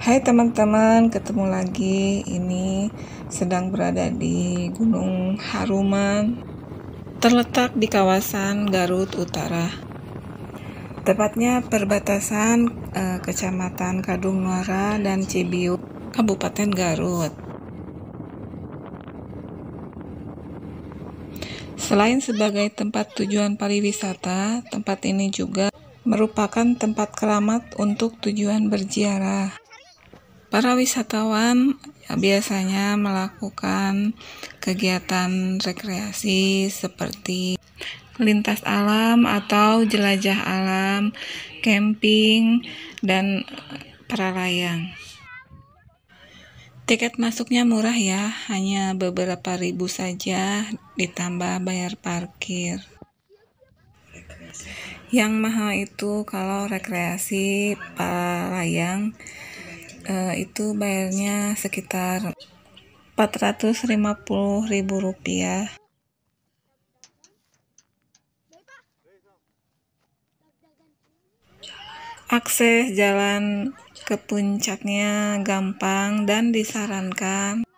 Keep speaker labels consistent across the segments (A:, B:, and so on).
A: Hai teman-teman, ketemu lagi. Ini sedang berada di Gunung Haruman, terletak di kawasan Garut Utara. Tepatnya perbatasan eh, Kecamatan Kadung Muara dan Cibiu, Kabupaten Garut. Selain sebagai tempat tujuan pariwisata, tempat ini juga merupakan tempat keramat untuk tujuan berziarah. Para wisatawan ya, biasanya melakukan kegiatan rekreasi seperti lintas alam atau jelajah alam, camping, dan para Tiket masuknya murah ya, hanya beberapa ribu saja ditambah bayar parkir. Yang mahal itu kalau rekreasi para layang Eh, itu bayarnya sekitar 450 ribu rupiah akses jalan ke puncaknya gampang dan disarankan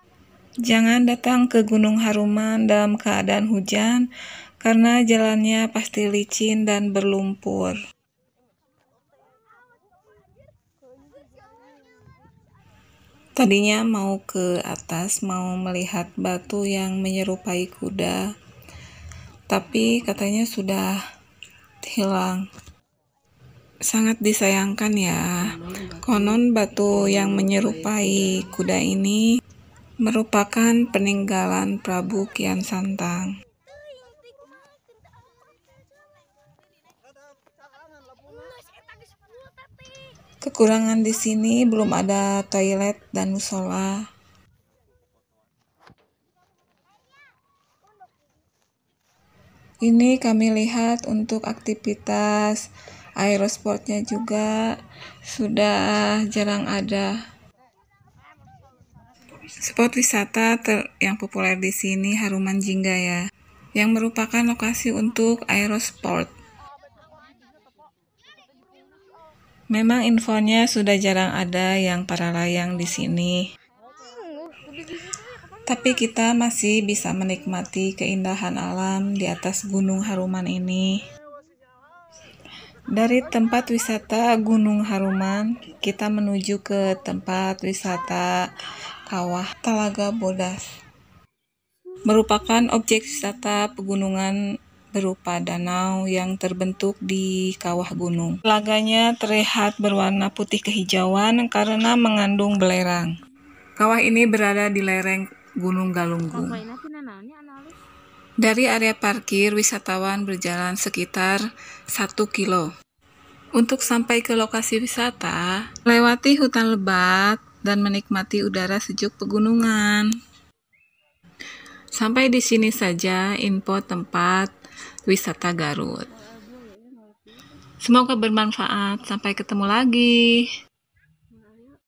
A: jangan datang ke Gunung Haruman dalam keadaan hujan karena jalannya pasti licin dan berlumpur Tadinya mau ke atas, mau melihat batu yang menyerupai kuda, tapi katanya sudah hilang. Sangat disayangkan ya, konon batu yang menyerupai kuda ini merupakan peninggalan Prabu Kian Santang. Kekurangan di sini belum ada toilet dan musola. Ini kami lihat untuk aktivitas aerosportnya juga sudah jarang ada. Spot wisata ter yang populer di sini Haruman Jingga ya, yang merupakan lokasi untuk aerosport. Memang infonya sudah jarang ada yang para layang di sini. Tapi kita masih bisa menikmati keindahan alam di atas Gunung Haruman ini. Dari tempat wisata Gunung Haruman, kita menuju ke tempat wisata Kawah Talaga Bodas. Merupakan objek wisata pegunungan berupa danau yang terbentuk di kawah gunung. Laganya terlihat berwarna putih kehijauan karena mengandung belerang. Kawah ini berada di lereng Gunung Galunggung. Dari area parkir, wisatawan berjalan sekitar 1 kilo. Untuk sampai ke lokasi wisata, lewati hutan lebat dan menikmati udara sejuk pegunungan. Sampai di sini saja info tempat wisata Garut. Semoga bermanfaat. Sampai ketemu lagi.